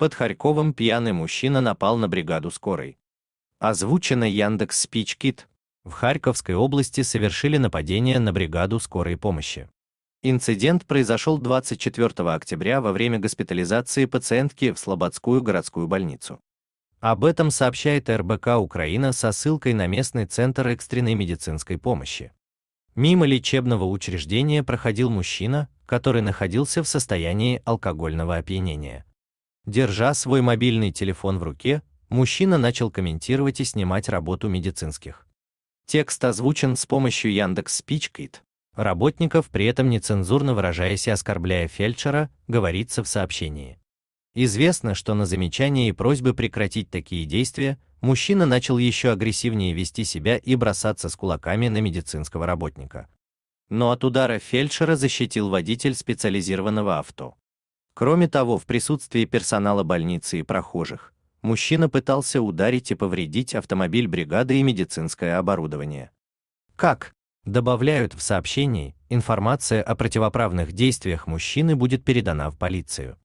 Под Харьковом пьяный мужчина напал на бригаду скорой. Озвучено Яндекс Спичкит. В Харьковской области совершили нападение на бригаду скорой помощи. Инцидент произошел 24 октября во время госпитализации пациентки в Слободскую городскую больницу. Об этом сообщает РБК Украина со ссылкой на местный центр экстренной медицинской помощи. Мимо лечебного учреждения проходил мужчина, который находился в состоянии алкогольного опьянения. Держа свой мобильный телефон в руке, мужчина начал комментировать и снимать работу медицинских. Текст озвучен с помощью Яндекс Спичкит. Работников при этом нецензурно выражаясь и оскорбляя фельдшера, говорится в сообщении. Известно, что на замечания и просьбы прекратить такие действия мужчина начал еще агрессивнее вести себя и бросаться с кулаками на медицинского работника. Но от удара фельдшера защитил водитель специализированного авто. Кроме того, в присутствии персонала больницы и прохожих, мужчина пытался ударить и повредить автомобиль бригады и медицинское оборудование. Как? Добавляют в сообщении, информация о противоправных действиях мужчины будет передана в полицию.